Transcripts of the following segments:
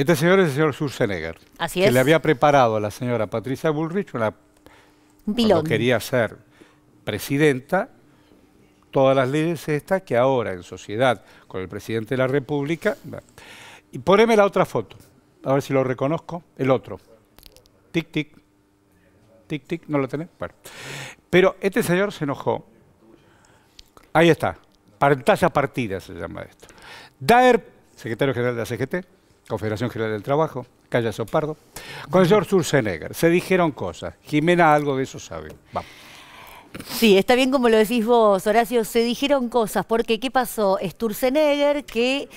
Este señor es el señor Schurzenegger. Así es. Que le había preparado a la señora Patricia Bullrich una... Cuando quería ser presidenta, todas las leyes estas que ahora en sociedad con el presidente de la República... Y poneme la otra foto, a ver si lo reconozco. El otro. Tic, tic. Tic, tic. ¿No lo tenés? Bueno. Pero este señor se enojó. Ahí está. Pantalla partida se llama esto. Daer, secretario general de la CGT, Confederación General del Trabajo, Calla Sopardo, con señor Sturzenegger. Se dijeron cosas. Jimena algo de eso sabe. Vamos. Sí, está bien como lo decís vos, Horacio. Se dijeron cosas, porque ¿qué pasó? Sturzenegger que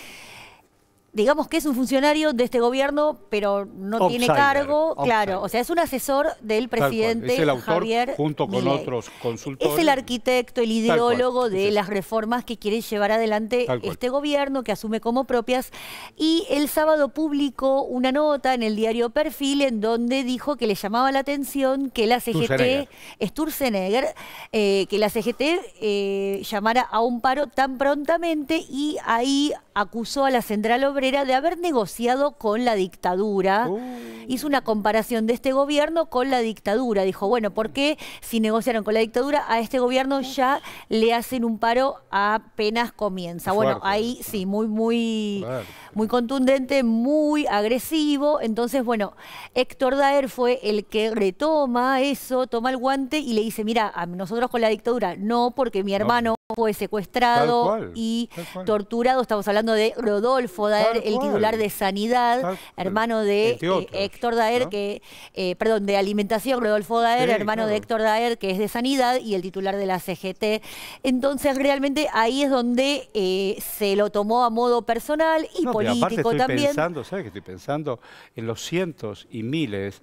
digamos que es un funcionario de este gobierno, pero no tiene cargo, claro, o sea, es un asesor del presidente es el junto con otros consultores. Es el arquitecto, el ideólogo de las reformas que quiere llevar adelante este gobierno que asume como propias y el sábado publicó una nota en el diario Perfil en donde dijo que le llamaba la atención que la CGT Sturzenegger eh, que la CGT eh, llamara a un paro tan prontamente y ahí acusó a la central obrera de haber negociado con la dictadura. Oh. Hizo una comparación de este gobierno con la dictadura. Dijo, bueno, ¿por qué si negociaron con la dictadura a este gobierno ya le hacen un paro apenas comienza? Bueno, ahí sí, muy, muy, muy contundente, muy agresivo. Entonces, bueno, Héctor Daer fue el que retoma eso, toma el guante y le dice, mira, a nosotros con la dictadura no, porque mi hermano fue secuestrado y torturado. Estamos hablando de Rodolfo Daer, el titular de Sanidad, hermano de eh, Héctor Daer, que, eh, perdón, de Alimentación, Rodolfo Daer, hermano de Héctor Daer, que es de Sanidad, y el titular de la CGT. Entonces, realmente ahí es donde eh, se lo tomó a modo personal y político también estoy Pensando, ¿sabes? Estoy pensando en los cientos y miles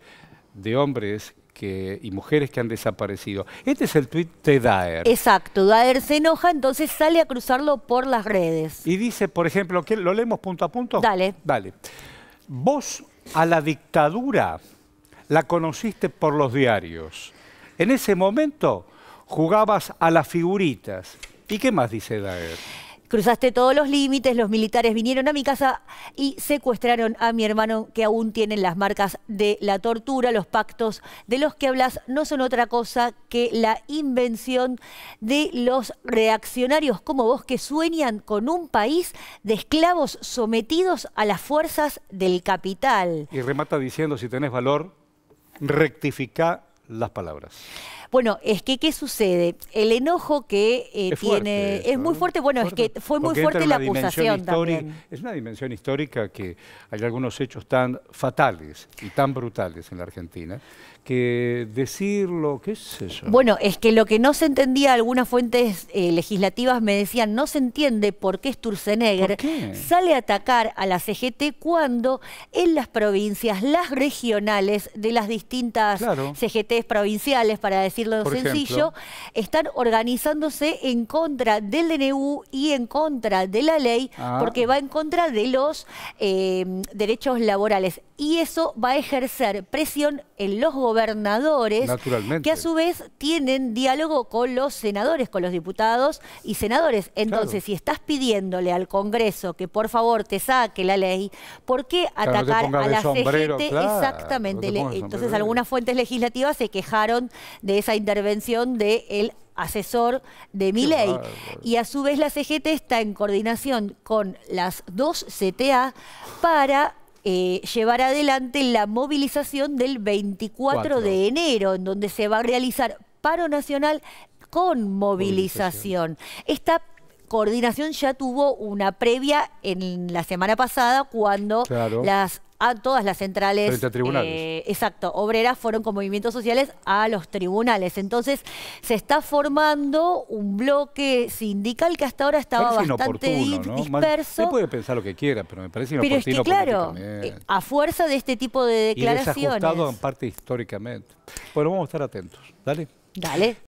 de hombres y mujeres que han desaparecido. Este es el tuit de Daer. Exacto, Daer se enoja, entonces sale a cruzarlo por las redes. Y dice, por ejemplo, ¿lo leemos punto a punto? Dale. Dale. Vos a la dictadura la conociste por los diarios. En ese momento jugabas a las figuritas. ¿Y qué más dice Daer? Cruzaste todos los límites, los militares vinieron a mi casa y secuestraron a mi hermano que aún tienen las marcas de la tortura. Los pactos de los que hablas no son otra cosa que la invención de los reaccionarios como vos que sueñan con un país de esclavos sometidos a las fuerzas del capital. Y remata diciendo, si tenés valor, rectifica las palabras. Bueno, es que, ¿qué sucede? El enojo que eh, tiene es muy fuerte, bueno, es que fue muy fuerte la acusación también. Es una dimensión histórica que hay algunos hechos tan fatales y tan brutales en la Argentina que decirlo, qué es eso. Bueno, es que lo que no se entendía, algunas fuentes eh, legislativas me decían, no se entiende por qué Sturzenegger sale a atacar a la CGT cuando en las provincias, las regionales de las distintas CGTs provinciales, para decir lo sencillo, están organizándose en contra del DNU y en contra de la ley, ah. porque va en contra de los eh, derechos laborales y eso va a ejercer presión en los gobernadores, que a su vez tienen diálogo con los senadores, con los diputados y senadores. Entonces, si estás pidiéndole al Congreso que por favor te saque la ley, ¿por qué atacar a la CGT? Exactamente. Entonces, algunas fuentes legislativas se quejaron de esa intervención del asesor de mi ley. Y a su vez la CGT está en coordinación con las dos CTA para eh, llevar adelante la movilización del 24 de enero, en donde se va a realizar paro nacional con movilización. Esta coordinación ya tuvo una previa en la semana pasada cuando las a todas las centrales. Eh, exacto, obreras fueron con movimientos sociales a los tribunales. Entonces, se está formando un bloque sindical que hasta ahora estaba bastante disperso. puede pensar lo que quiera, pero me parece Pero es que, claro, eh, a fuerza de este tipo de declaraciones. Y desajustado en parte históricamente. Bueno, vamos a estar atentos. Dale. Dale.